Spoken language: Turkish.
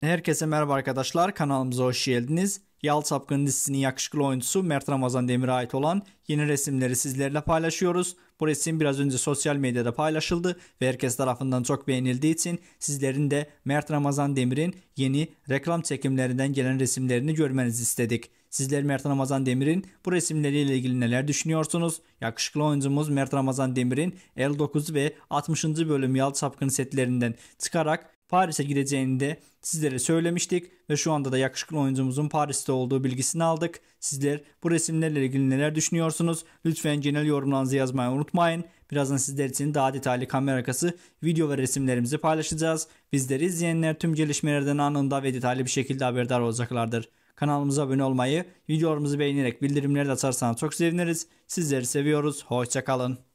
Herkese merhaba arkadaşlar kanalımıza hoş geldiniz. Yal Çapkın dizisinin yakışıklı oyuncusu Mert Ramazan Demir'e ait olan yeni resimleri sizlerle paylaşıyoruz. Bu resim biraz önce sosyal medyada paylaşıldı ve herkes tarafından çok beğenildiği için sizlerin de Mert Ramazan Demir'in yeni reklam çekimlerinden gelen resimlerini görmenizi istedik. Sizler Mert Ramazan Demir'in bu resimleriyle ilgili neler düşünüyorsunuz? Yakışıklı oyuncumuz Mert Ramazan Demir'in 59 ve 60. bölüm Yal Çapkın setlerinden çıkarak Paris'e gideceğini de sizlere söylemiştik ve şu anda da yakışıklı oyuncumuzun Paris'te olduğu bilgisini aldık. Sizler bu resimlerle ilgili neler düşünüyorsunuz? Lütfen genel yorumlarınızı yazmayı unutmayın. Birazdan sizler için daha detaylı kamera arkası video ve resimlerimizi paylaşacağız. Bizleri izleyenler tüm gelişmelerden anında ve detaylı bir şekilde haberdar olacaklardır. Kanalımıza abone olmayı, videolarımızı beğenerek bildirimleri de açarsanız çok seviniriz. Sizleri seviyoruz. Hoşçakalın.